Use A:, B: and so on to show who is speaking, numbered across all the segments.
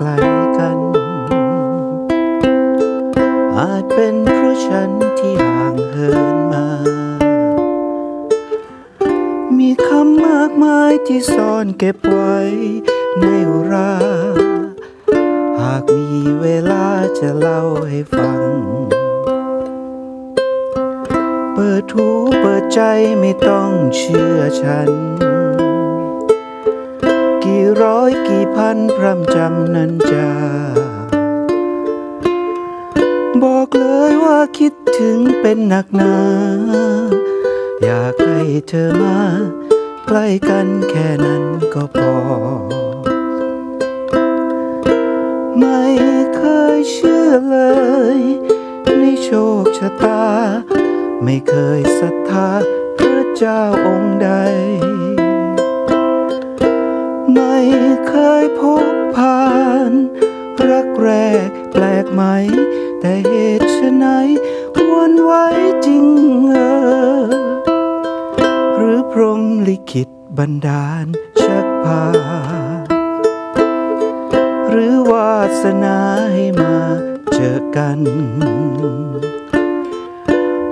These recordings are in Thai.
A: like ไม่เคยเชื่อเลย ในโชคชะตา ไม่เคยศรัทธา พระเจ้าองค์ใด ไม่เคยพบผ่าน รักแรกแปลกไหม แต่เหตุไฉนควรไว้จริงเออหรือพรมลิขิตบันดาลชักพาวาสนาให้มาเจอกัน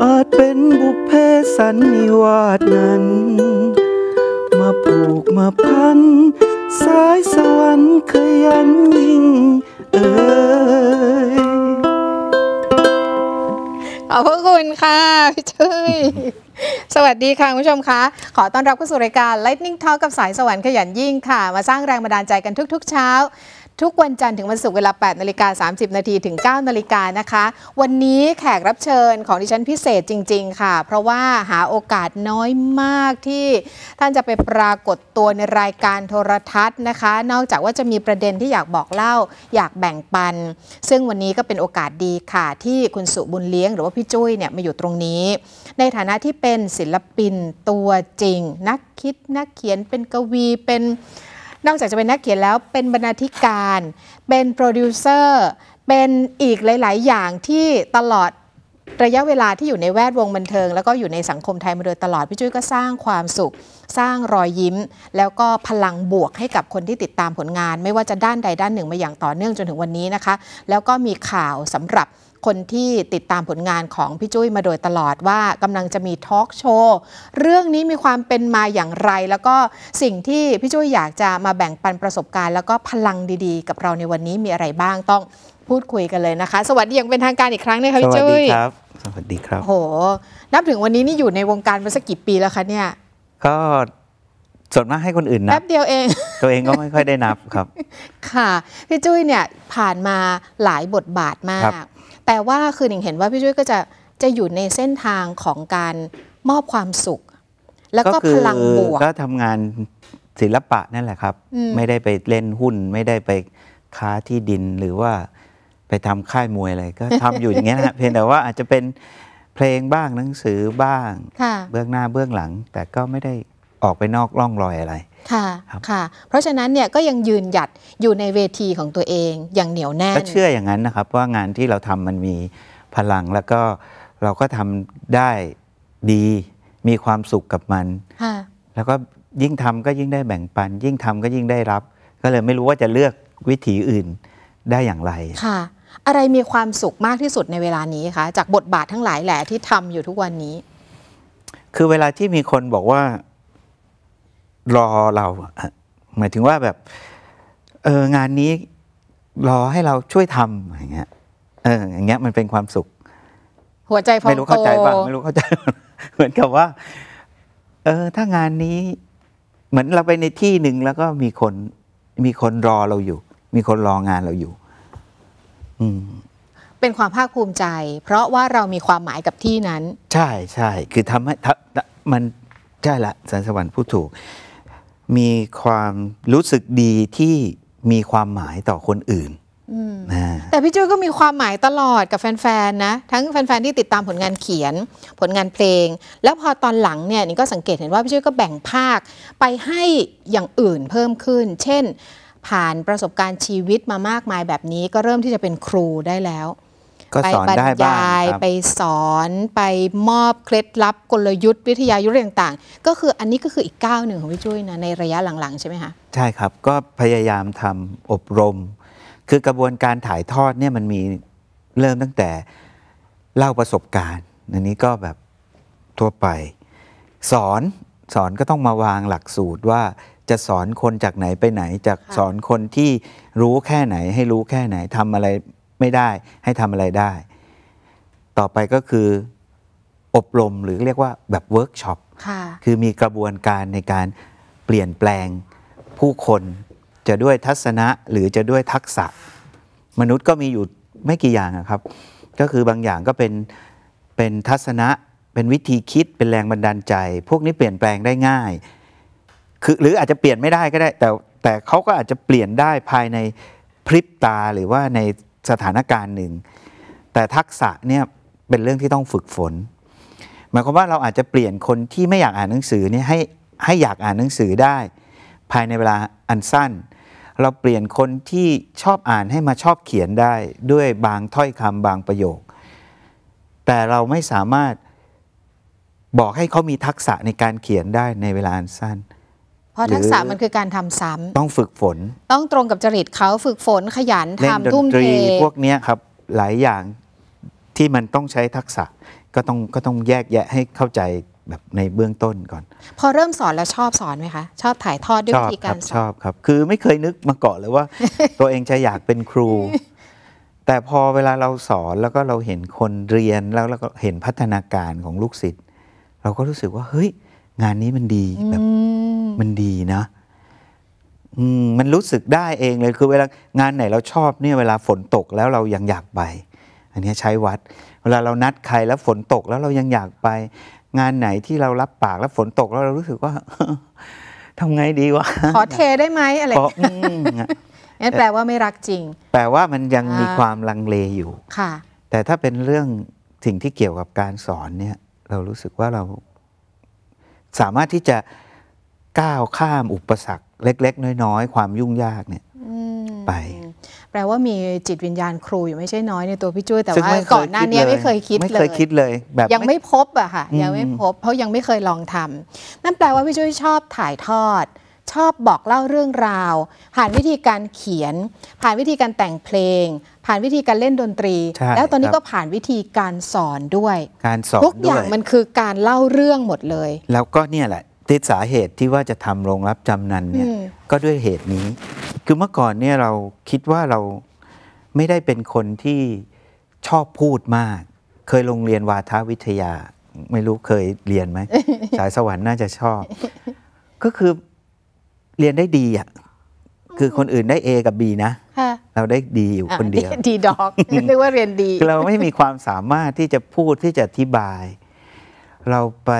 A: อาจเป็นบุพเพสันนิวาสนั้น มาผูกมาพันสายสวรรค์ขยันยิ่ง
B: เอ่ยขอบพระคุณค่ะพี่ช่วยสวัสดีค่ะ คุณผู้ชมคะขอต้อนรับเข้าสู่รายการ Lightning Talk กับสายสวรรค์ขยันยิ่งค่ะ มาสร้างแรงบันดาลใจกันทุกๆ เช้าทุกวันจันทร์ถึงวันศุกร์เวลา8นาฬิกา 30 นาที ถึง 9 นาฬิกานะคะ วันนี้แขกรับเชิญของดิฉันพิเศษจริง ๆ ค่ะ เพราะว่าหาโอกาสน้อยมากที่ท่านจะไปปรากฏตัวในรายการโทรทัศน์นะคะ นอกจากว่าจะมีประเด็นที่อยากบอกเล่า อยากแบ่งปัน ซึ่งวันนี้ก็เป็นโอกาสดีค่ะที่คุณสุบุญเลี้ยงหรือว่าพี่จุ้ยเนี่ยมาอยู่ตรงนี้ ในฐานะที่เป็นศิลปินตัวจริง นักคิด นักเขียน เป็นกวี เป็นนอกจากจะเป็นนักเขียนแล้ว เป็นบรรณาธิการเป็นโปรดิวเซอร์ เป็นอีกหลาย ๆ อย่างที่ตลอดระยะเวลาที่อยู่ในแวดวงบันเทิง แล้วก็อยู่ในสังคมไทยมาโดยตลอด พี่จุ้ยก็สร้างความสุขสร้างรอยยิ้มแล้วก็พลังบวกให้กับคนที่ติดตามผลงาน ไม่ว่าจะด้านใดด้านหนึ่งมาอย่างต่อเนื่องจนถึงวันนี้นะคะแล้วก็มีข่าวสำหรับคนที่ติดตามผลงานของพี่จุ้ยมาโดยตลอดว่ากำลังจะมีทอล์กโชว์เรื่องนี้มีความเป็นมาอย่างไร แล้วก็สิ่งที่พี่จุ้ยอยากจะมาแบ่งปันประสบการณ์ แล้วก็พลังดี ๆ กับเราในวันนี้มีอะไรบ้างต้องพูดคุยกันเลยนะคะ สวัสดีอย่างเป็นทางการอีกครั้งนะคะพี่จุ้ยสวัสดีครั
C: บสวัสดีครับโห
B: นับถึงวันนี้นี่อยู่ในวงการมาสักกี่ปีแล้วคะเนี่ย
C: ก็ส่วนมากให้คนอื่นนะแป๊บเดียวเอง ตัวเองก็ไม่ค่อยได้นับครับ
B: ค่ะ พี่จุ้ยเนี่ยผ่านมาหลายบทบาทมากแปลว่าคือหนิงเห็นว่าพี่ช่วยก็จะจะอยู่ในเส้นทางของการมอบความสุข แล้วก็พลังบวก ก็
C: ทำงานศิลปะนั่นแหละครับ ไม่ได้ไปเล่นหุ้น ไม่ได้ไปค้าที่ดินหรือว่าไปทำค่ายมวยอะไรก็ทำอยู่อย่างเงี้ยนะเพียงแต่ว่าอาจจะเป็นเพลงบ้างหนังสือบ้าง เบื้องหน้าเบื้องหลัง แต่ก็ไม่ได้ออกไปนอกร่องรอยอะไร
B: ค่ะ ค่ะ เพราะฉะนั้นเนี่ยก็ยังยืนหยัดอยู่ในเวทีของตัวเองอย่างเหนียวแน่นก็เชื
C: ่ออย่างนั้นนะครับว่างานที่เราทำมันมีพลังแล้วก็เราก็ทำได้ดี มีความสุขกับมันแล้วก็ยิ่งทำก็ยิ่งได้แบ่งปัน ยิ่งทำก็ยิ่งได้รับ ก็เลยไม่รู้ว่าจะเลือกวิถีอื่นได้อย่างไรค
B: ่ะอะไรมีความสุขมากที่สุดในเวลานี้คะจากบทบาททั้งหลายแหละที่ทำอยู่ทุกวันนี้
C: คือเวลาที่มีคนบอกว่ารอเรา หมายถึงว่าแบบเอองานนี้รอให้เราช่วยทำอย่างเงี้ยเอออย่างเงี้ย มันเป็นความสุข
B: หัวใจพองโตไม่รู้เข้าใจบ้างไม่ร
C: ู้เข้าใจ เหมือนกับว่าเออถ้างานนี้ เหมือนเราไปในที่หนึ่งแล้วก็มีคนมีคนรอเราอยู่ มีคนรองานเราอยู่
B: อืมเป็นความภาคภูมิใจ เพราะว่าเรามีความหมายกับที่นั้น
C: ใช่ใช่คือทำให้มันใช่ละสันสวรรค์พูดถูกมีความรู้สึกดีที่มีความหมายต่อคนอื่น
B: แต่พี่จุ้ยก็มีความหมายตลอดกับแฟนๆนะ ทั้งแฟนๆที่ติดตามผลงานเขียน ผลงานเพลง แล้วพอตอนหลังเนี่ยนี่ก็สังเกตเห็นว่าพี่จุ้ยก็แบ่งภาคไปให้อย่างอื่นเพิ่มขึ้น เช่น ผ่านประสบการณ์ชีวิตมามากมายแบบนี้ก็เริ่มที่จะเป็นครูได้แล้วก็สอนได้บ้างไปสอนไปมอบ เคล็ดลับกลยุทธ์ วิทยายุทธ์ต่างๆ ก็คืออันนี้ก็คืออีกก้าวหนึ่งของพี่จุ้ยนะในระยะหลังๆ ใช่ไหมคะ
C: ใช่ครับก็พยายามทำอบรม คือกระบวนการถ่ายทอดเนี่ยมันมีเริ่มตั้งแต่เล่าประสบการณ์อันนี้ก็แบบทั่วไป สอนสอนก็ต้องมาวางหลักสูตรว่าจะสอนคนจากไหนไปไหนจากสอนคนที่รู้แค่ไหน ให้รู้แค่ไหนทำอะไรไม่ได้ให้ทำอะไรได้ ต่อไปก็คืออบรมหรือเรียกว่าแบบเวิร์กช็อป คือมีกระบวนการในการเปลี่ยนแปลงผู้คนจะด้วยทัศนะหรือจะด้วยทักษะ มนุษย์ก็มีอยู่ไม่กี่อย่างครับ ก็คือบางอย่างก็เป็นเป็นทัศนะ เป็นวิธีคิด เป็นแรงบันดาลใจ พวกนี้เปลี่ยนแปลงได้ง่ายคือหรืออาจจะเปลี่ยนไม่ได้ก็ได้ แต่แต่เขาก็อาจจะเปลี่ยนได้ภายในพริบตาหรือว่าในสถานการณ์หนึ่งแต่ทักษะเนี่ยเป็นเรื่องที่ต้องฝึกฝน หมายความว่าเราอาจจะเปลี่ยนคนที่ไม่อยากอ่านหนังสือเนี่ยให้ให้อยากอ่านหนังสือได้ ภายในเวลาอันสั้น เราเปลี่ยนคนที่ชอบอ่านให้มาชอบเขียนได้ด้วยบางถ้อยคำบางประโยค แต่เราไม่สามารถบอกให้เขามีทักษะในการเขียนได้ในเวลาอันสั้น
B: พราะทักษะมันคือการทำซ้ำต้องฝึกฝน ต้องตรงกับจริตเขาฝึกฝนขยันทำทุ่มเทพวก
C: นี้ครับหลายอย่างที่มันต้องใช้ทักษะ ก็ต้องก็ต้องแยกแยะให้เข้าใจแบบในเบื้องต้นก่อน
B: พอเริ่มสอนแล้วชอบสอนไหมคะชอบถ่ายทอดด้วยวิธีการสอ
C: นชอบครับคือไม่เคยนึกมาก่อนเลยว่า ตัวเองจะอยากเป็นครู แต่พอเวลาเราสอนแล้วก็เราเห็นคนเรียนแล้วเราก็เห็นพัฒนาการของลูกศิษย์เราก็รู้สึกว่าเฮ้ยงานนี้มันดีแบบมันดีนะมันรู้สึกได้เองเลยคือเวลางานไหนเราชอบเนี่ย เวลาฝนตกแล้วเรายังอยากไปอันนี้ใช้วัด เวลาเรานัดใครแล้วฝนตกแล้วเรายังอยากไป งานไหนที่เรารับปากแล้วฝนตกแล้วเรารู้สึกว่าทำไงดีวะขอเทได้ไหมอะไรนั่นแปล
B: ว่าไม่รักจริง
C: แปลว่ามันยังมีความลังเลอยู่ ค่ะ แต่ถ้าเป็นเรื่อง สิ่งที่เกี่ยวกับการสอนเนี่ย เรารู้สึกว่าเราสามารถที่จะก้าวข้ามอุปสรรคเล็กๆ น้อยๆ ความยุ่งยากเนี่ย
B: ไป แปลว่ามีจิตวิญญาณครูอยู่ไม่ใช่น้อยในตัวพี่จุ้ยแต่ว่าก่อนหน้านี้ไม่เคยคิดเลยไม่เคยคิด
C: เลยแบบยังไ
B: ม่พบอะค่ะยังไม่พบเพราะยังไม่เคยลองทำ นั่นแปลว่าพี่จุ้ยชอบถ่ายทอด ชอบบอกเล่าเรื่องราว ผ่านวิธีการเขียน ผ่านวิธีการแต่งเพลงผ่านวิธีการเล่นดนตรีแล้วตอนนี้ก็ผ่านวิธีการสอนด้วย
C: การสอนทุกอย่างมัน
B: คือการเล่าเรื่องหมดเลย
C: แล้วก็เนี่ยแหละที่สาเหตุที่ว่าจะทำโรงรับจำนันเนี่ยก็ด้วยเหตุนี้ คือเมื่อก่อนเนี่ยเราคิดว่าเราไม่ได้เป็นคนที่ชอบพูดมาก เคยโรงเรียนวาทวิทยาไม่รู้เคยเรียนไหมสายสวรรค์น่าจะชอบ ก็คือเรียนได้ดีอ่ะคือคนอื่นได้ A กับ B นะเราได้ดีอยู่คนเดียว ด
B: ีดอกเรียกว่าเรียนดี เราไม่มี
C: ความสามารถที่จะพูดที่จะอธิบาย เราไป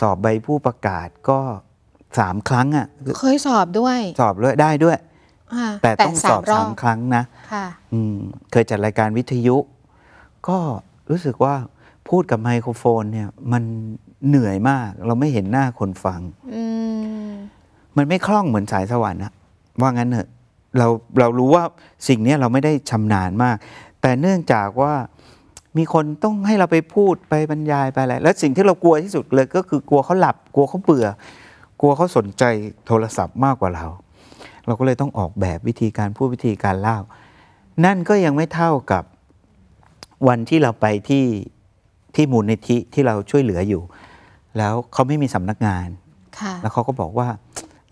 C: สอบใบผู้ประกาศก็สามครั้งอ่ะเคยสอบด้วย สอบด้วยได้ด้วย
A: แต่ต้องสอบสามค
C: รั้งนะเคยจัดรายการวิทยุ ก็รู้สึกว่าพูดกับไมโครโฟนเนี่ย มันเหนื่อยมาก เราไม่เห็นหน้าคนฟังมันไม่คล่องเหมือนสายสวรรค์นะว่างั้นเถอะเราเรารู้ว่าสิ่งนี้เราไม่ได้ชำนาญมาก แต่เนื่องจากว่ามีคนต้องให้เราไปพูดไปบรรยายไปอะไรแล้วสิ่งที่เรากลัวที่สุดเลย ก็คือกลัวเขาหลับ กลัวเขาเบื่อกลัวเขาสนใจโทรศัพท์มากกว่าเรา เราก็เลยต้องออกแบบวิธีการพูดวิธีการเล่า นั่นก็ยังไม่เท่ากับวันที่เราไปที่ ที่มูลนิธิที่เราช่วยเหลืออยู่ แล้วเขาไม่มีสำนักงานแล้วเขาก็บอกว่า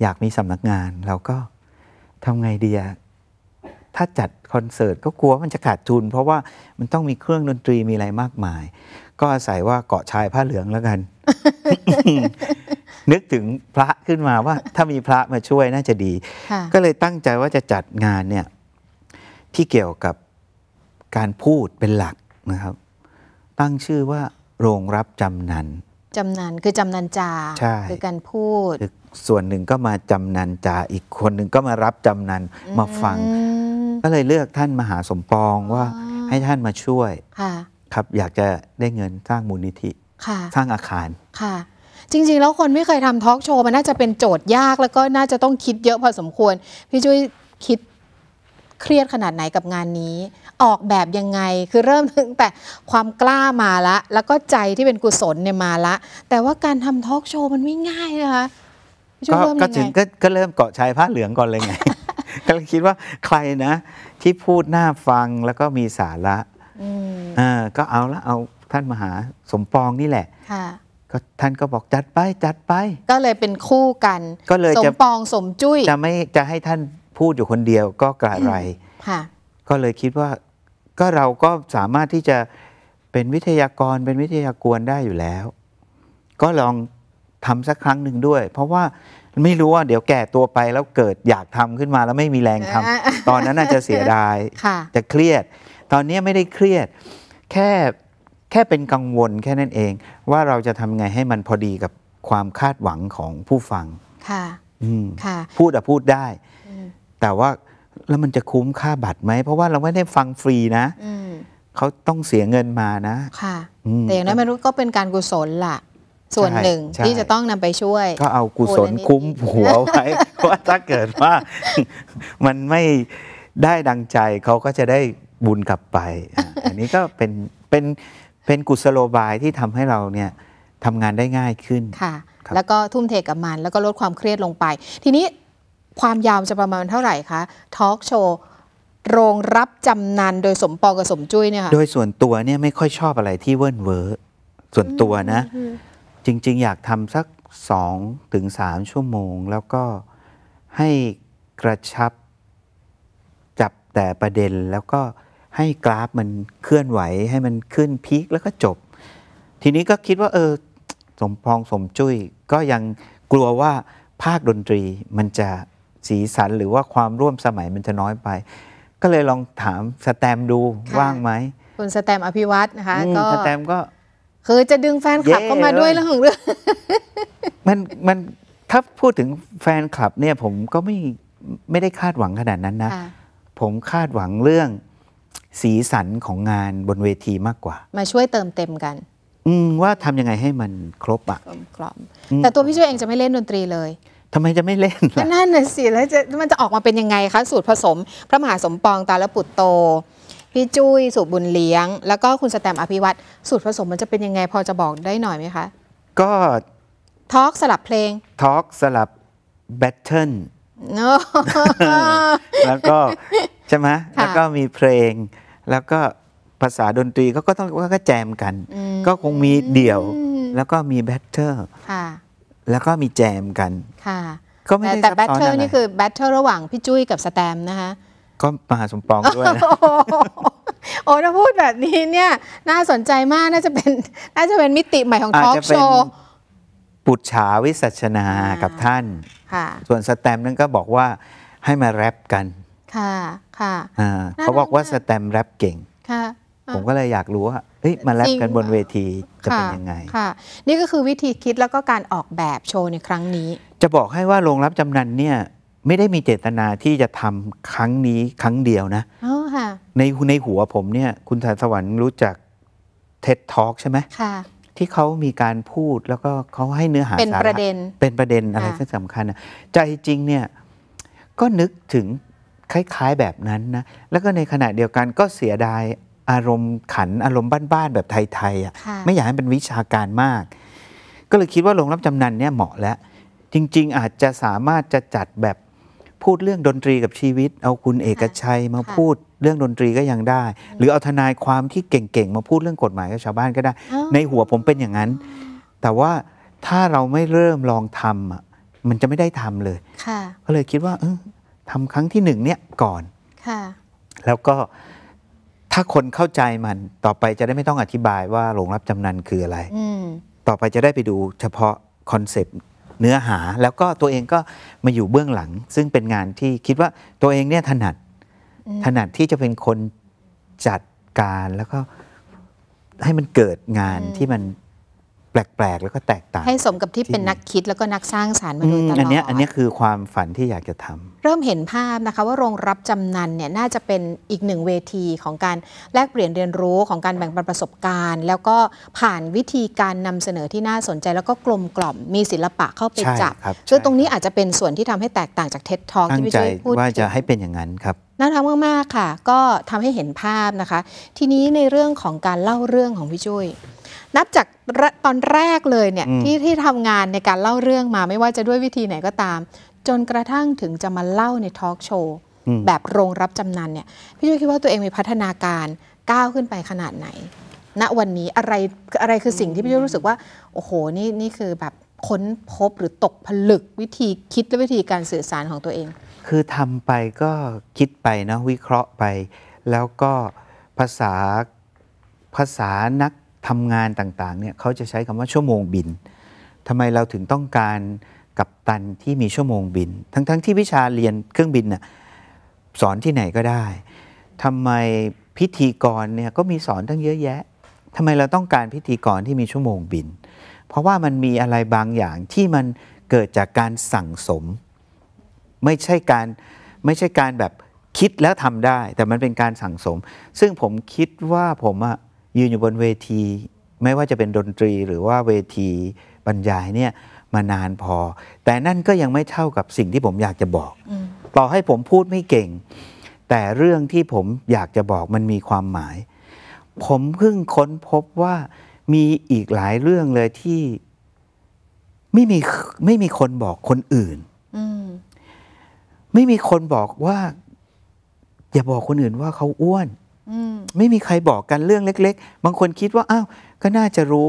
C: อยากมีสำนักงาน เราก็ทำไงดีอะถ้าจัดคอนเสิร์ตก็กลัวมันจะขาดทุนเพราะว่ามันต้องมีเครื่องดนตรีมีอะไรมากมาย ก็อาศัยว่าเกาะชายผ้าเหลืองแล้วกัน นึกถึงพระขึ้นมาว่าถ้ามีพระมาช่วยน่าจะดี ก็เลยตั้งใจว่าจะจัดงานเนี่ย ที่เกี่ยวกับการพูดเป็นหลักนะครับ ตั้งชื่อว่าโรงรับจำนัน
B: จำนันคือจำนันจาคือการพูด
C: ส่วนหนึ่งก็มาจำนันจาอีกคนหนึ่งก็มารับจำนันมาฟัง ก็เลยเลือกท่านมหาสมปองว่าให้ท่านมาช่วย ครับ อยากจะได้เงินสร้างมูลนิธิ สร้างอาคาร
B: ค่ะ จริงๆ แล้วคนไม่เคยทำทอล์กโชว์มันน่าจะเป็นโจทย์ยากแล้วก็น่าจะต้องคิดเยอะพอสมควร พี่ชุวยคิดเครียดขนาดไหนกับงานนี้ ออกแบบยังไง คือเริ่มตั้งแต่ความกล้ามาละ แล้วก็ใจที่เป็นกุศลเนี่ยมาละ แต่ว่าการทำทอล์กโชว์มันไม่ง่ายนะคะก็ก็ถึง
C: ก็เริ่มเกาะชายผ้าเหลืองก่อนเลยไงก็เลยคิดว่าใครนะที่พูดน่าฟังแล้วก็มีสาระอ่าก็เอาละเอาท่านมหาสมปองนี่แหละก็ท่านก็บอกจัดไปจัดไป
B: ก็เลยเป็นคู่กันก็เลยสมปองสมจุ้ยจะ
C: ไม่จะให้ท่านพูดอยู่คนเดียวก็กระไรก็เลยคิดว่าก็เราก็สามารถที่จะเป็นวิทยากรเป็นวิทยากรได้อยู่แล้ว ก็ลองทำสักครั้งหนึ่งด้วย เพราะว่าไม่รู้ว่าเดี๋ยวแก่ตัวไปแล้วเกิดอยากทำขึ้นมา แล้วไม่มีแรงทำ ตอนนั้นน่าจะเสียดาย จะเครียด ตอนนี้ไม่ได้เครียดแค่แค่เป็นกังวลแค่นั้นเอง ว่าเราจะทำไงให้มันพอดีกับความคาดหวังของผู้ฟังค่ะค่ะพูดอะพูดได้แต่ว่าแล้วมันจะคุ้มค่าบัตรไหมเพราะว่าเราไม่ได้ฟังฟรีนะเขาต้องเสียเงินมานะค่ะแต่อย
B: ่างนั้นไม่รู้ก็เป็นการกุศลล่ะส่วนหนึ่งที่จะต้องนำไปช่วย ก็เอากุศลค
C: ุ้มหัวไว้ ว่าถ้าเกิดว่ามันไม่ได้ดังใจเขาก็จะได้บุญกลับไป อันนี้ก็เป็นเป็นเป็นกุศโลบายที่ทำให้เราเนี่ยทำงานได้ง่ายขึ้น ค
B: ่ะ แล้วก็ทุ่มเทกับมัน แล้วก็ลดความเครียดลงไป ทีนี้ความยาวจะประมาณเท่าไหร่คะทอล์กโชว์โรงรับจำนานโดยสมปองกับสมจุ้ยเนี่ยค่ะโดย
C: ส่วนตัวเนี่ยไม่ค่อยชอบอะไรที่เวิร์นเวอร์ส่วนตัวนะจริง ๆ อยากทำสัก 2 ถึง 3 ชั่วโมง แล้วก็ให้กระชับจับแต่ประเด็น แล้วก็ให้กราฟมันเคลื่อนไหวให้มันขึ้นพีคแล้วก็จบ ทีนี้ก็คิดว่าเออ สมพองสมจุ้ยก็ยังกลัวว่าภาคดนตรีมันจะสีสันหรือว่าความร่วมสมัยมันจะน้อยไป ก็เลยลองถามสแตมดูว่างไหม
B: คุณสแตมอภิวัตนะคะ ก็สแตมก็คือจะดึงแฟนคลับเข้ามาด้วยเรื่องของเรื่อง
C: มันมันถ้าพูดถึงแฟนคลับเนี่ย ผมก็ไม่ไม่ได้คาดหวังขนาดนั้นนะ ผมคาดหวังเรื่องสีสันของงานบนเวทีมากกว่า
B: มาช่วยเติมเต็มกัน
C: อืมว่าทำยังไงให้มันครบอะ
B: กลมแต่ตัวพี่ช่วยเองจะไม่เล่นดนตรีเลย
C: ทำไมจะไม่เล่นล่ะ
B: นั่นน่ะสิแล้วจะมันจะออกมาเป็นยังไงคะสูตรผสม พระมหาสมปองตาลปุตโตพี่จุ้ยสุบุญเลี้ยง แล้วก็คุณสแตมอภิวัตรสูตรผสมมันจะเป็นยังไงพอจะบอกได้หน่อยไหมคะ ก็ทอล์กสลับเพลง
C: ทอล์กสลับแบทเทิลแล้วก็ใช่ไหมแล้วก็มีเพลง แล้วก็ภาษาดนตรีเขาก็ต้องก็แจมกัน ก็คงมีเดี่ยวแล้วก็มีแบทเทิลแล้วก็มีแจมกัน
B: ค่ะก็ไม่ได้แต่แบทเทิลนี่คือแบทเทิลระหว่างพี่จุ้ยกับสแตมนะคะ
C: ก็มหาสมปองด้วยนะ
B: โอ้ถ้าพูดแบบนี้เนี่ย น่าสนใจมากน่าจะเป็นน่าจะเป็นมิติใหม่ของทอล์กโชว์
C: ปุจฉาวิสัชนากับท่าน ส่วนสแตมนั้นก็บอกว่าให้มาแรปกัน
B: ค่ะ ค่ะ
C: เขาบอกว่าสแตมแรปเก่ง
B: ค่ะผมก็
C: เลยอยากรู้ว่าเฮ้ยมาแรปกันบนเวทีจะเป็นยังไงค่
B: ะ นี่ก็คือวิธีคิดแล้วก็การออกแบบโชว์ในครั้งนี้
C: จะบอกให้ว่าโรงรับจำนันเนี่ยไม่ได้มีเจตนาที่จะทำครั้งนี้ครั้งเดียวนะ ในในหัวผมเนี่ย คุณสารสวรรค์รู้จักเท็ดท็อกใช่ไหมที่เขามีการพูดแล้วก็เขาให้เนื้อหาเป็นประเด็นเป็นประเด็นอะไรที่สำคัญใจจริงเนี่ยก็นึกถึงคล้ายๆแบบนั้นนะแล้วก็ในขณะเดียวกันก็เสียดายอารมณ์ขันอารมณ์บ้านๆแบบไทยๆอ่ะไม่อยากให้เป็นวิชาการมากก็เลยคิดว่าโรงรับจำนันเนี่ยเหมาะแล้วจริง ๆ อาจจะสามารถจะจัดแบบพูดเรื่องดนตรีกับชีวิต เอาคุณเอกชัยมาพูดเรื่องดนตรีก็ยังได้ หรือเอาทนายความที่เก่งๆมาพูดเรื่องกฎหมายกับชาวบ้านก็ได้ ในหัวผมเป็นอย่างนั้น แต่ว่าถ้าเราไม่เริ่มลองทำอ่ะมันจะไม่ได้ทำเลยก็เลยคิดว่าเออทำครั้งที่หนึ่งเนี่ยก่อนแล้วก็ถ้าคนเข้าใจมัน ต่อไปจะได้ไม่ต้องอธิบายว่าหลงรับจำนันคืออะไรต่อไปจะได้ไปดู เฉพาะคอนเซปต์เนื้อหาแล้วก็ตัวเองก็มาอยู่เบื้องหลัง ซึ่งเป็นงานที่คิดว่าตัวเองเนี่ยถนัด ถนัดที่จะเป็นคนจัดการแล้วก็ให้มันเกิดงานที่มันแปลกๆแล้วก็แตกต่างให้
B: สมกับที่เป็นนักคิดแล้วก็นักสร้างสารรค์มาโดยตลอดอันนี้
C: อันนี้คือความฝันที่อยากจะท
B: ำ เริ่มเห็นภาพนะคะ ว่าโรงรับจำนันเนี่ยน่าจะเป็นอีกหนึ่งเวทีของการแลกเปลี่ยนเรียนรู้ของการแบ่งปันประสบการณ์ แล้วก็ผ่านวิธีการนำเสนอที่น่าสนใจ แล้วก็กลมกล่อมมีศิลปะเข้าไปจับบซึ่งตรงนี้อาจจะเป็นส่วนที่ทำให้แตกต่างจากเท็ดทอลที่พี่ช่วยพูดว่า
C: จะให้เป็นอย่างนั้นครับ
B: น่ารักมากๆค่ะ ก็ทำให้เห็นภาพนะคะทีนี้ในเรื่องของการเล่าเรื่องของพี่จุ้ยนับจากตอนแรกเลยเนี่ยที่ที่ทำงานในการเล่าเรื่องมาไม่ว่าจะด้วยวิธีไหนก็ตาม จนกระทั่งถึงจะมาเล่าในทอล์กโชว์แบบโรงรับจำนนเนี่ยพี่จ่วยคิดว่าตัวเองมีพัฒนาการก้าวขึ้นไปขนาดไหน ณวันนี้อะไรอะไรคือสิ่งที่พี่จ่วยรู้สึกว่า โอ้โหนี่นี่คือแบบค้นพบหรือตกผลึกวิธีคิดและวิธีการสื่อสารของตัวเอง
C: คือทำไปก็คิดไปนะวิเคราะห์ไป แล้วก็ภาษาภาษานักทำงานต่างๆ เนี่ยเขาจะใช้คำว่าชั่วโมงบินทำไมเราถึงต้องการกับตันที่มีชั่วโมงบิน ทั้งๆทที่วิชาเรียนเครื่องบินน่ะสอนที่ไหนก็ได้ทำไมพิธีกรเนี่ยก็มีสอนตั้งเยอะแยะทำไมเราต้องการพิธีกรที่มีชั่วโมงบิน เพราะว่ามันมีอะไรบางอย่างที่มันเกิดจากการสั่งสม ไม่ใช่การไม่ใช่การแบบคิดแล้วทำได้ แต่มันเป็นการสั่งสม ซึ่งผมคิดว่าผมอะยืนอยู่บนเวทีไม่ว่าจะเป็นดนตรีหรือว่าเวทีบรรยายเนี่ย มานานพอ แต่นั่นก็ยังไม่เท่ากับสิ่งที่ผมอยากจะบอกต่อให้ผมพูดไม่เก่ง แต่เรื่องที่ผมอยากจะบอกมันมีความหมาย ผมเพิ่งค้นพบว่ามีอีกหลายเรื่องเลยที่ไม่มีไม่มีคนบอกคนอื่นมไม่มีคนบอกว่าอย่าบอกคนอื่นว่าเขาอ้วนไม่มีใครบอกกันเรื่องเล็ก ๆ บางคนคิดว่าอ้าว ก็น่าจะรู้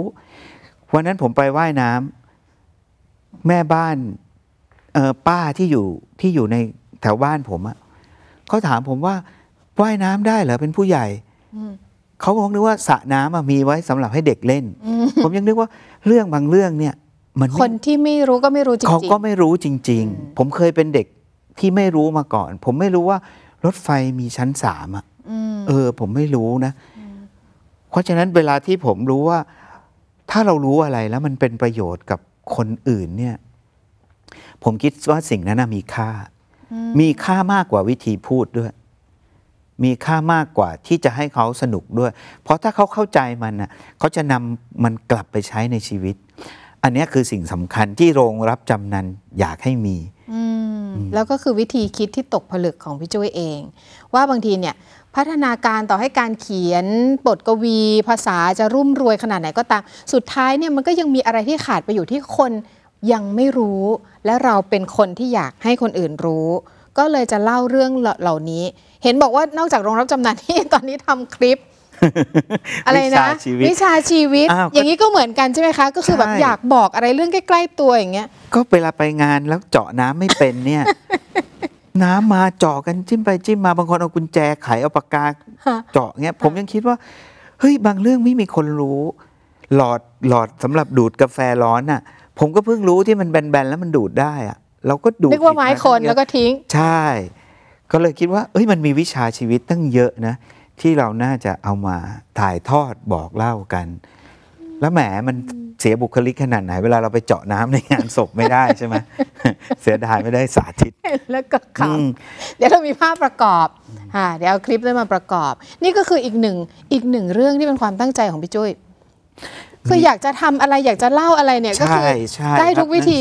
C: วันนั้นผมไปไว่ายน้ำแม่บ้านป้าที่อยู่ที่อยู่ในแถวบ้าน ผมอะเขาถามผมว่าว่ายน้ำได้เหรอเป็นผู้ใหญ่เขาคงนึกว่าสระน้ำมีไว้สำหรับให้เด็กเล่นผมยังนึกว่าเรื่องบางเรื่องเนี่ยมันคน
B: ที่ไม่รู้ก็ไม่รู้จริงเขาก็ไม่
C: รู้จริง ๆ ผมเคยเป็นเด็กที่ไม่รู้มาก่อน ผมไม่รู้ว่ารถไฟมีชั้นสามอ่ะเออผมไม่รู้นะ เพราะฉะนั้นเวลาที่ผมรู้ว่า ถ้าเรารู้อะไรแล้วมันเป็นประโยชน์กับคนอื่นเนี่ย ผมคิดว่าสิ่งนั้นมีค่า มีค่ามากกว่าวิธีพูดด้วย มีค่ามากกว่าที่จะให้เขาสนุกด้วย เพราะถ้าเขาเข้าใจมันอ่ะเขาจะนำมันกลับไปใช้ในชีวิต อันนี้คือสิ่งสำคัญที่โรงรับจำนันอยากให้มี
B: แล้วก็คือวิธีคิดที่ตกผลึกของพี่จุ้ยเอง ว่าบางทีเนี่ยพัฒนาการต่อให้การเขียนบทกวีภาษาจะรุ่มรวยขนาดไหน ก็ตามสุดท้ายเนี่ยมันก็ยังมีอะไรที่ขาดไปอยู่ที่คนยังไม่รู้ และเราเป็นคนที่อยากให้คนอื่นรู้ ก็เลยจะเล่าเรื่องเหล่านี้ เห็นบอกว่านอกจากโรงรับจำนำที่ตอนนี้ทำคลิป
A: อะไรนะวิชาชีวิตอ
B: ย่างนี้ก็เหมือนกันใช่ไหมคะ ก็คือแบบอยากบอกอะไรเรื่องใกล้ ๆ ตัวอย่างเงี้ย
C: ก็เวลาไปงานแล้วเจาะน้ำไม่เป็นเนี่ยน้ำมาเจาะกันจิ้มไปจิ้มมาบางคนเอากุญแจไข เอาปากกาเจาะเงี้ยผมยังคิดว่าเฮ้ยบางเรื่องไม่มีคนรู้ หลอดหลอดสำหรับดูดกาแฟร้อนน่ะ ผมก็เพิ่งรู้ที่มันแบนๆแล้วมันดูดได้อ่ะเราก็ดูดนึกว่าไม้คนแล้วก็ทิ้ง ใช่ ก็เลยคิดว่าเอ้ย มันมีวิชาชีวิตตั้งเยอะนะ ที่เราน่าจะเอามาถ่ายทอดบอกเล่ากัน แล้วแหมมันเสียบุคลิกขนาดไหน เวลาเราไปเจาะน้ำในงานศพไม่ได้ใช่ไหมเสียดายไม่ได้สาธิต
B: แล้วก็ขำเดี๋ยวเรามีภาพประกอบค่ะเดี๋ยวเอาคลิปได้มาประกอบ นี่ก็คืออีกหนึ่ง อีกหนึ่งเรื่องที่เป็นความตั้งใจของพี่จุ้ยคืออยากจะทำอะไรอยากจะเล่าอะไรเนี่ย ก็คือ
C: ได้ทุกวิธี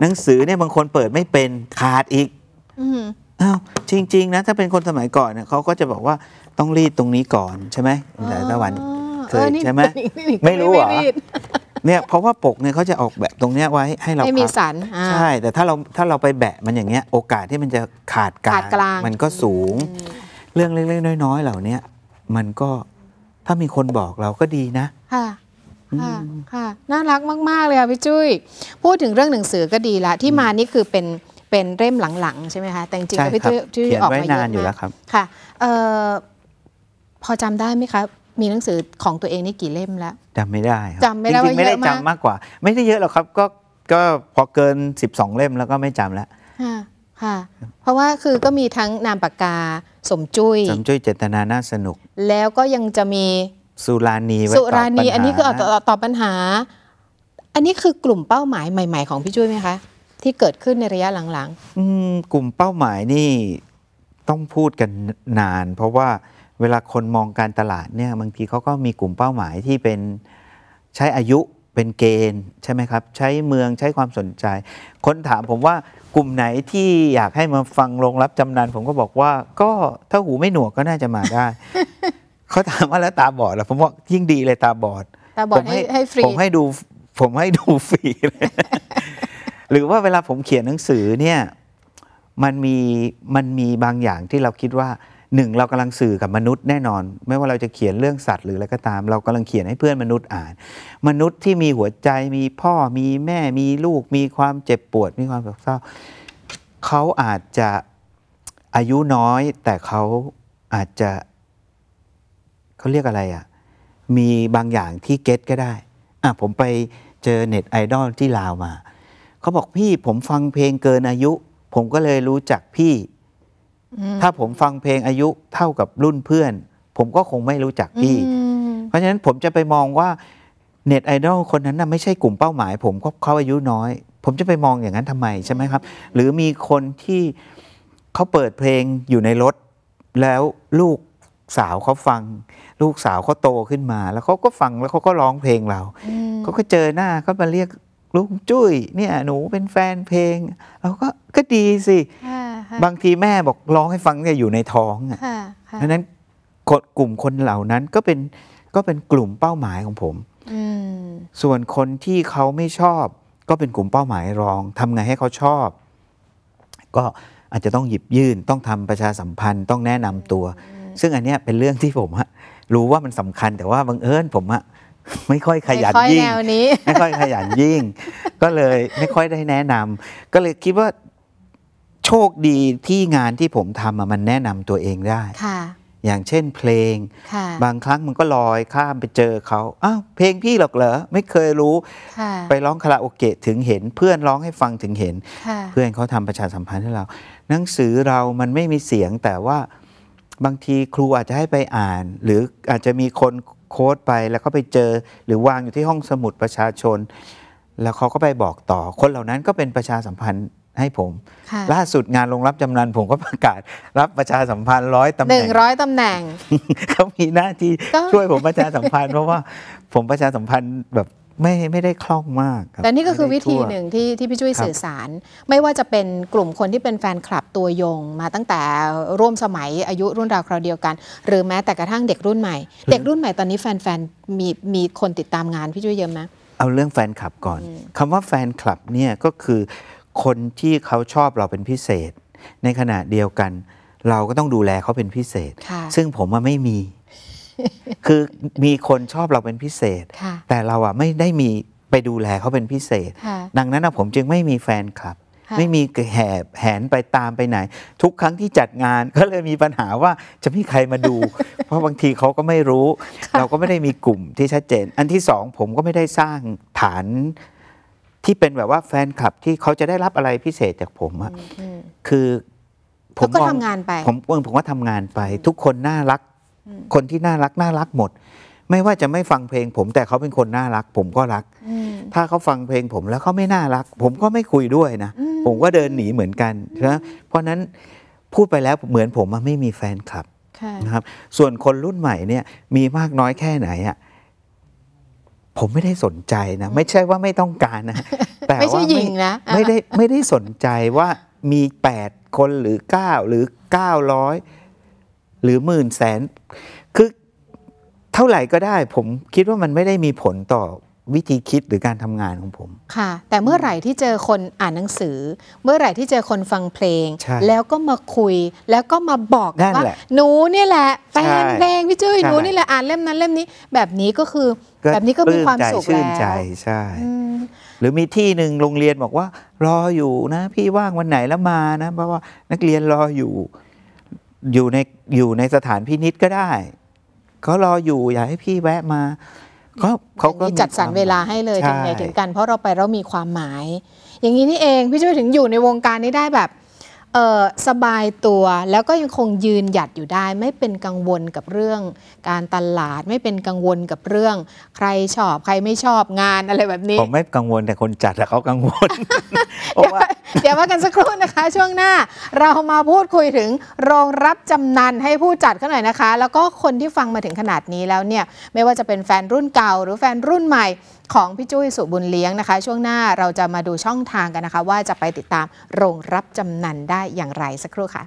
C: หนังสือเนี่ยบางคนเปิดไม่เป็นขาดอีกอ้าวจริง ๆนะถ้าเป็นคนสมัยก่อนเนี่ยเขาก็จะบอกว่าต้องรีดตรงนี้ก่อนใช่ไหมแต่ตะวันเคยใช่ไหมไม่รู้อหรอเนี่ยเพราะว่าปกเนี่ยเขาจะออกแบบตรงเนี้ยไว้ให้เราไม่มีสันใช่แต่ถ้าเราถ้าเราไปแบะมันอย่างเงี้ยโอกาสที่มันจะขาดกลาง มันก็สูง เรื่องเล็กๆน้อยๆเหล่านี้มันก็ถ้ามีคนบอกเราก็ดีนะ ค่ะ ค่
B: ะค่ะน่ารักมากๆเลยค่ะพี่จุ้ยพูดถึงเรื่องหนังสือก็ดีละที่มานี่คือเป็นเป็นเล่มหลังๆใช่ไหมคะแต่จริงๆพี่จุ้ยออกมาเยอะนะค่ะพอจำได้ไหมครับมีหนังสือของตัวเองนี่กี่เล่มแล้ว
C: จำไม่ได้จำไม่ได้จริงไม่ได้จำมากกว่า ไม่ได้เยอะหรอกครับก็ก็พอเกินสสิบองเล่มแล้วก็ไม่จำแล้ว
B: ค่ะ เพราะว่าคือก็มีทั้งนามปากกาสมจุย้ยสม
C: จุ้ยเจตนาน่าสนุก
B: แล้วก็ยังจะมี
C: สุรานีสุรานีอันนี้คือตอบ
B: ตอบปัญหา อันนี้คือกลุ่มเป้าหมายใหม่ ๆของพี่จุ้ยไหมคะ ที่เกิดขึ้นในระยะหลัง
C: ๆกลุ่มเป้าหมายนี่ต้องพูดกันนาน เพราะว่าเวลาคนมองการตลาดเนี่ยบางทีเขาก็มีกลุ่มเป้าหมายที่เป็นใช้อายุเป็นเกณฑ์ใช่ไหมครับ ใช้เมืองใช้ความสนใจคนถามผมว่ากลุ่มไหนที่อยากให้มาฟังลรงรับจำนานผมก็บอกว่า ก็ถ้าหูไม่หนวกก็น่าจะมาได้เขาถามว่าแล้วตาบอดล่ะผมบอกยิ่งดีเลยตาบอด
B: ตาบอดให้ให้ฟรี ผมให้
C: ดูผมให้ดูฟรีเลยหรือว่าเวลาผมเขียนหนังสือเนี่ยมันมีมันมีบางอย่างที่เราคิดว่าหนึ่งเรากำลังสื่อกับมนุษย์แน่นอน ไม่ว่าเราจะเขียนเรื่องสัตว์หรืออะไรก็ตาม เรากำลังเขียนให้เพื่อนมนุษย์อ่าน มนุษย์ที่มีหัวใจมีพ่อ มีแม่มีลูก มีความเจ็บปวดมีความเศร้าเขาอาจจะอายุน้อย แต่เขาอาจจะเขาเรียกอะไรอะ่ะมีบางอย่างที่เก็ตก็ได้อ่ะผมไปเจอเน็ตไอดอลที่ลาวมา เขาบอกพี่ผมฟังเพลงเกินอายุ ผมก็เลยรู้จักพี่ถ้าผมฟังเพลงอายุเท่ากับรุ่นเพื่อน ผมก็คงไม่รู้จักพี่ เพราะฉะนั้นผมจะไปมองว่าเน็ตไอดอลคนนั้นนะไม่ใช่กลุ่มเป้าหมาย ผมาะเขาอายุน้อย ผมจะไปมองอย่างนั้นทำไมใช่ไหมครับ หรือมีคนที่เขาเปิดเพลงอยู่ในรถ แล้วลูกสาวเขาฟัง ลูกสาวเขาโตขึ้นมา แล้วเขาก็ฟังแล้วเขาก็ร้องเพลงเราเขาก็เจอหน้าเขามาเรียกลุงจุ้ยเนี่ยหนูเป็นแฟนเพลงเราก็ก็ดีสิบางทีแม่บอกร้องให้ฟังเนี่ยอยู่ในท้องอ่ะเพราะนั้นกลุ่มคนเหล่านั้นก็เป็น ก็เป็นกลุ่มเป้าหมายของผมส่วนคนที่เขาไม่ชอบ ก็เป็นกลุ่มเป้าหมายรองทำไงให้เขาชอบ ก็อาจจะต้องหยิบยื่นต้องทำประชาสัมพันธ์ต้องแนะนำตัว ซึ่งอันนี้เป็นเรื่องที่ผมรู้ว่ามันสำคัญ แต่ว่าบังเอิญ ผมอะไม่ค่อยขยันยิ่ง ไม่ค่อยขยันยิ่ง ก็เลยไม่ค่อยได้แนะนำก็เลยคิดว่าโชคดีที่งานที่ผมทำมันแนะนำตัวเองได้ อย่างเช่นเพลง บางครั้งมันก็ลอยข้ามไปเจอเขาอ้าวเพลงพี่หรอกเหรอ ไม่เคยรู้ไปร้องคาราโอเกะถึงเห็น เพื่อนร้องให้ฟังถึงเห็น เพื่อนเขาทำประชาสัมพันธ์ให้เรา หนังสือเรามันไม่มีเสียงแต่ว่าบางทีครูอาจจะให้ไปอ่าน หรืออาจจะมีคนโค้ดไปแล้วก็ไปเจอ หรือวางอยู่ที่ห้องสมุดประชาชน แล้วเขาก็ไปบอกต่อ คนเหล่านั้นก็เป็นประชาสัมพันธ์ให้ผมล่าสุดงานลงรับจำนันผมก็ประกาศรับประชาสัมพันธ์ร้อยตำแหน่งหนึ่งร้อยตำแหน่งเขามีหน้าที่ช่วยผมประชาสัมพันธ์ เพราะว่าผมประชาสัมพันธ์แบบไม่ไม่ได้คล่องมาก
B: แต่นี่ก็คือวิธีหนึ่งที่ที่พี่จุ้ยสื่อสาร ไม่ว่าจะเป็นกลุ่มคนที่เป็นแฟนคลับตัวยง มาตั้งแต่ร่วมสมัยอายุรุ่นราวคราวเดียวกัน หรือแม้แต่กระทั่งเด็กรุ่นใหม่เด็กรุ่นใหม่ตอนนี้แฟนๆมีมีคนติดตามงานพี่จุ้ยเยอะไหม
C: เอาเรื่องแฟนคลับก่อน คำว่าแฟนคลับเนี่ยก็คือคนที่เขาชอบเราเป็นพิเศษ ในขณะเดียวกัน เราก็ต้องดูแลเขาเป็นพิเศษ ซึ่งผมว่าไม่มี คือมีคนชอบเราเป็นพิเศษ แต่เราอ่ะไม่ได้มีไปดูแลเขาเป็นพิเศษ ดังนั้นผมจึงไม่มีแฟนคลับ ไม่มีแหบแหนไปตามไปไหน ทุกครั้งที่จัดงาน ก็เลยมีปัญหาว่า จะมีใครมาดู เพราะบางทีเขาก็ไม่รู้ เราก็ไม่ได้มีกลุ่มที่ชัดเจน อันที่สองผมก็ไม่ได้สร้างฐานที่เป็นแบบว่าแฟนคลับที่เขาจะได้รับอะไรพิเศษจากผมอะคือผมก็ทำงานไปผมเออผมว่าทำงานไป ทุกคนน่ารัก คนที่น่ารักน่ารักหมด ไม่ว่าจะไม่ฟังเพลงผม แต่เขาเป็นคนน่ารัก ผมก็รัก ถ้าเขาฟังเพลงผมแล้วเขาไม่น่ารัก ผมก็ไม่คุยด้วยนะผมก็เดินหนีเหมือนกันนะเพราะนั้นพูดไปแล้วเหมือนผมไม่มีแฟนคลับนะครับ ส่วนคนรุ่นใหม่เนี่ยมีมากน้อยแค่ไหนอ่ะผมไม่ได้สนใจนะ ไม่ใช่ว่าไม่ต้องการนะแต่ว่าไม่ไม่ได้ไม่ได้สนใจว่ามีแปดคนหรือเก้าหรือเก้าร้อยหรือหมื่นแสนคือเท่าไหร่ก็ได้ผมคิดว่ามันไม่ได้มีผลต่อวิธีคิดหรือการทำงานของผม
B: ค่ะ แต่เมื่อไหร่ที่เจอคนอ่านหนังสือ เมื่อไหร่ที่เจอคนฟังเพลง แล้วก็มาคุย แล้วก็มาบอกว่า หนูเนี่ยแหละ แฟนเพลงพี่จุ้ยหนูนี่แหละอ่านเล่มนั้นเล่มนี้ แบบนี้ก็คือ แบบนี้ก็มีความสุขแล้วชื่นใจ
C: ใช่ หรือมีที่หนึ่งโรงเรียนบอกว่า รออยู่นะ พี่ว่างวันไหนแล้วมานะ เพราะว่านักเรียนรออยู่ อยู่ใน อยู่ในสถานพินิษก็ได้ เขารออยู่อยากให้พี่แวะมาก็เขาก็จัดสรรเวลา
B: ให้เลย ถึงไหนถึงกัน เพราะเราไปเรามีความหมาย อย่างนี้นี่เอง พี่ช่วยถึงอยู่ในวงการนี้ได้แบบสบายตัวแล้วก็ยังคงยืนหยัดอยู่ได้ ไม่เป็นกังวลกับเรื่องการตลาด ไม่เป็นกังวลกับเรื่องใครชอบใครไม่ชอบงานอะไรแบบนี้ผมไ
C: ม่กังวลแต่คนจัดเขากังวล
B: เดี๋ยวมากันสักครู่นะคะ ช่วงหน้า เรามาพูดคุยถึงโรงรับจำนันให้ผู้จัดเขาหน่อยนะคะ แล้วก็คนที่ฟังมาถึงขนาดนี้แล้วเนี่ยไม่ว่าจะเป็นแฟนรุ่นเก่า หรือแฟนรุ่นใหม่ของพี่จุ้ยสุบุญเลี้ยงนะคะ ช่วงหน้าเราจะมาดูช่องทางกันนะคะ ว่าจะไปติดตามโรงรับจำนันได้อย่างไรสักครู่ค่ะ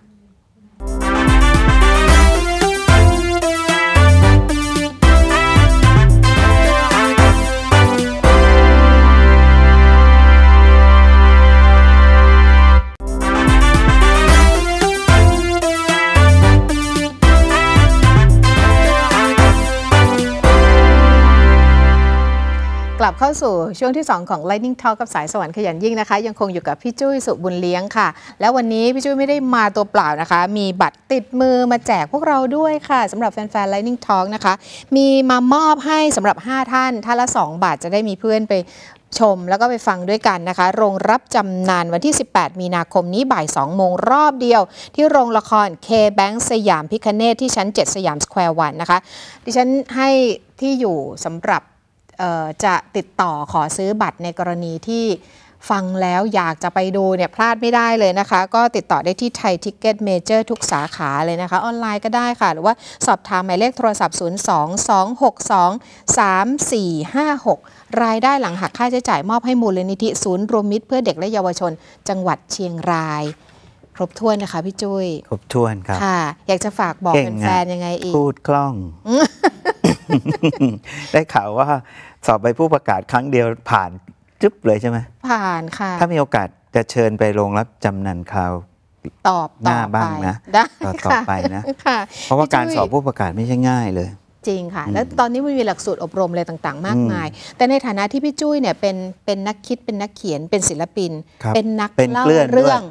B: ลับเข้าสู่ช่วงที่ 2 ของ Lightning Talk กับสายสวรรค์ขยันยิ่งนะคะ ยังคงอยู่กับพี่จุ้ยสุบุญเลี้ยงค่ะ แล้ววันนี้พี่จุ้ยไม่ได้มาตัวเปล่านะคะ มีบัตรติดมือมาแจกพวกเราด้วยค่ะสำหรับแฟนๆ Lightning Talk นะคะ มีมามอบให้สำหรับ 5 ท่านท่านละ 2 บาทจะได้มีเพื่อนไปชมแล้วก็ไปฟังด้วยกันนะคะ โรงรับจำนานวันที่ 18 มีนาคมนี้บ่าย2โมงรอบเดียวที่โรงละคร K-Bank สยามพิคเนตที่ชั้น7สยามสแควร์วันนะคะดิฉันให้ที่อยู่สำหรับจะติดต่อขอซื้อบัตรในกรณีที่ฟังแล้วอยากจะไปดูเนี่ย พลาดไม่ได้เลยนะคะ ก็ติดต่อได้ที่ไทยทิกเก็ตเมเจอร์ทุกสาขาเลยนะคะ ออนไลน์ก็ได้ค่ะ หรือว่าสอบถามหมายเลขโทรศัพท์ 0 2 2 6 2 3 4 5 6 รายได้หลังหักค่าใช้จ่ายมอบให้มูลนิธิศูนย์รวมมิตร เพื่อเด็กและเยาวชน จังหวัดเชียงรายครบถ้วนนะคะพี่จุย้ย
C: ครบถ้วนครับค่ะ
B: อยากจะฝากบอกแฟนยังไงอีกพ
C: ูดคล่อง ได้ข่าวว่าสอบใบผู้ประกาศครั้งเดียวผ่านจุ๊บเลยใช่ไหม
B: ผ่านค่ะ ถ้า
C: มีโอกาสจะเชิญไปลงรับจำนันข่าว
B: ตอบหน้าบ้างนะตออต่อไปนะเ
C: พราะว่าการสอบผู้ประกาศไม่ใช่ง่ายเลย
B: จริงค่ะ แล้วตอนนี้มันมีหลักสูตรอบรมอะไรต่างๆ มากมาย แต่ในฐานะที่พี่จุ้ยเนี่ยเป็นเป็นนักคิดเป็นนักเขียนเป็นศิลปิน เป็นนักเล่าเรื่อง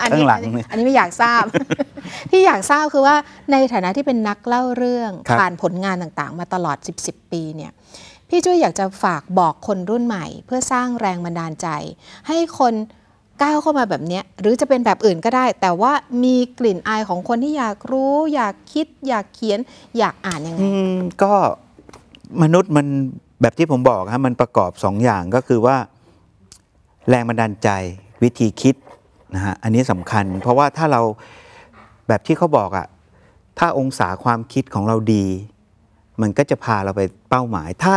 B: อันนี้อันนี้ไม่อยากทราบ ที่อยากทราบคือว่าในฐานะที่เป็นนักเล่าเรื่องผ่านผลงานต่าง ๆ มาตลอด 10บ0ปีเนี่ย พี่จุ้ยอยากจะฝากบอกคนรุ่นใหม่ เพื่อสร้างแรงบันดาลใจ ให้คนก้าวเข้ามาแบบนี้หรือจะเป็นแบบอื่นก็ได้ แต่ว่ามีกลิ่นอายของคนที่อยากรู้ อยากคิดอยากเขียน อยากอ่านยังไง
C: ก็มนุษย์มันแบบที่ผมบอกฮะมันประกอบสองอย่างก็คือว่า แรงบันดาลใจวิธีคิดนะฮะอันนี้สำคัญ เพราะว่าถ้าเราแบบที่เขาบอกอะถ้าองศาความคิดของเราดี มันก็จะพาเราไปเป้าหมาย ถ้า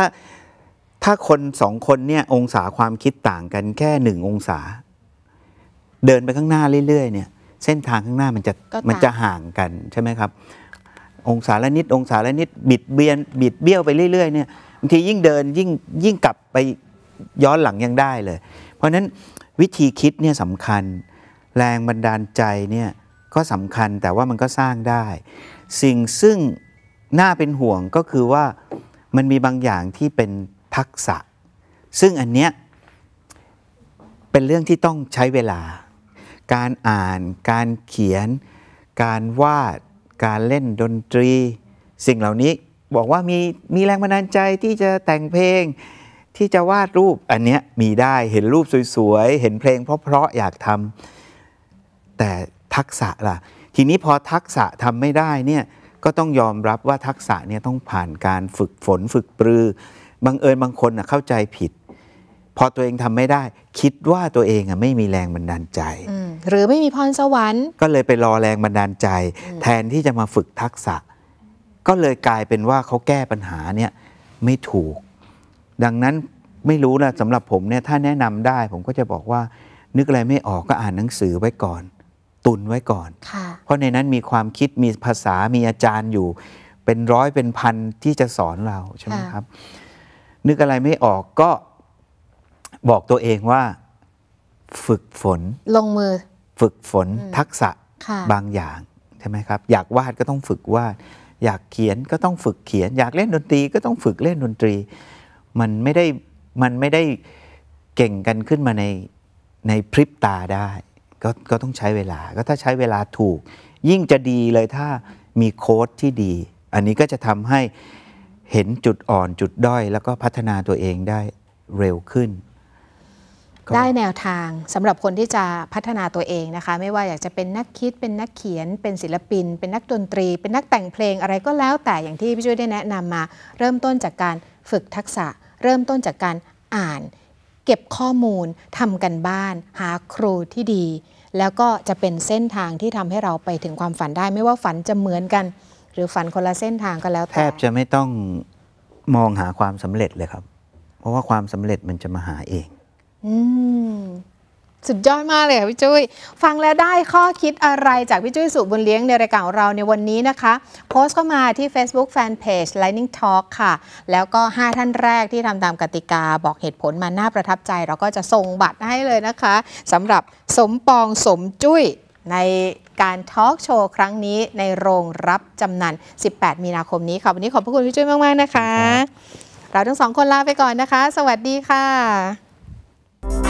C: ถ้าคนสองคนเนี่ยองศาความคิดต่างกัน แค่หนึ่งองศา เดินไปข้างหน้าเรื่อย ๆเนี่ย เส้นทางข้างหน้ามันจะมันจะห่างกันใช่ไหมครับ องศาละนิดองศาละนิดบิดเบียน บิดเบี้ยวไปเรื่อยๆเนี่ยบางทียิ่งเดินยิ่งยิ่งกลับไปย้อนหลังยังได้เลย เพราะฉะนั้นวิธีคิดเนี่ยสำคัญแรงบันดาลใจเนี่ยก็สำคัญแต่ว่ามันก็สร้างได้ สิ่งซึ่งน่าเป็นห่วงก็คือว่ามันมีบางอย่างที่เป็นทักษะ ซึ่งอันเนี้ยเป็นเรื่องที่ต้องใช้เวลา การอ่านการเขียน การวาดการเล่นดนตรี สิ่งเหล่านี้บอกว่ามีมีแรงบันดาลใจที่จะแต่งเพลง ที่จะวาดรูปอันเนี้ยมีได้เห็นรูปสวยๆเห็นเพลง เพราะๆอยากทำแต่ทักษะล่ะ ทีนี้พอทักษะทำไม่ได้เนี่ยก็ต้องยอมรับว่าทักษะเนี่ยต้องผ่านการฝึกฝนฝึกปรือบังเอิญบางคนเข้าใจผิด พอตัวเองทำไม่ได้ คิดว่าตัวเองอ่ะไม่มีแรงบันดาลใจ
B: หรือไม่มีพรสวรรค์
C: ก็เลยไปรอแรงบันดาลใจ แทนที่จะมาฝึกทักษะ ก็เลยกลายเป็นว่าเขาแก้ปัญหาเนี่ยไม่ถูก ดังนั้นไม่รู้นะสำหรับผมเนี่ยถ้าแนะนำได้ ผมก็จะบอกว่า นึกอะไรไม่ออกก็อ่านหนังสือไว้ก่อนตุนไว้ก่อน เพราะในนั้นมีความคิดมีภาษามีอาจารย์อยู่เป็นร้อยเป็นพันที่จะสอนเรา ใช่ไหมครับ นึกอะไรไม่ออกก็บอกตัวเองว่าฝึกฝนลงมือ ฝึกฝนทักษะบางอย่าง ใช่ไหมครับ อยากวาด ก็ต้องฝึกวาด อยากเขียนก็ต้องฝึกเขียน อยากเล่นดนตรีก็ต้องฝึกเล่นดนตรีมันไม่ได้มันไม่ได้เก่งกันขึ้นมาในในพริบตาได้ก็ก็ต้องใช้เวลา ก็ถ้าใช้เวลาถูก ยิ่งจะดีเลยถ้ามีโค้ดที่ดี อันนี้ก็จะทำให้เห็นจุดอ่อนจุดด้อยแล้วก็พัฒนาตัวเองได้เร็วขึ้น
B: ได้แนวทางสำหรับคนที่จะพัฒนาตัวเองนะคะ ไม่ว่าอยากจะเป็นนักคิดเป็นนักเขียน เป็นศิลปิน เป็นนักดนตรี เป็นนักแต่งเพลง อะไรก็แล้วแต่อย่างที่พี่ช่วยได้แนะนำมา เริ่มต้นจากการฝึกทักษะ เริ่มต้นจากการอ่านเก็บข้อมูลทำกันบ้าน หาครูที่ดี แล้วก็จะเป็นเส้นทางที่ทำให้เราไปถึงความฝันได้ ไม่ว่าฝันจะเหมือนกัน หรือฝันคนละเส้นทางก็แล้วแต่แท
C: บจะไม่ต้องมองหาความสำเร็จเลยครับ เพราะว่าความสำเร็จมันจะมาหาเอง
B: สุดยอดมากเลยค่ะพี่จุย้ย ฟังแล้วได้ข้อคิดอะไรจากพี่จุ้ยสุบุญเลี้ยงในรายการของเราในวันนี้นะคะ โพสต์เข้ามาที่ Facebook Fanpage Lightning Talk ค่ะ แล้วก็ 5 ท่านแรกที่ทำตามกติกาบอกเหตุผลมาน่าประทับใจเราก็จะส่งบัตรให้เลยนะคะสำหรับสมปองสมจุย้ยในการทอล์กโชว์ครั้งนี้ในโรงรับจำนัน18 มีนาคมนี้ค่ะ วันนี้ขอบพระคุณพี่จุ้ยมากๆนะคะ เราทั้งสองคนลาไปก่อนนะคะ สวัสดีค่ะ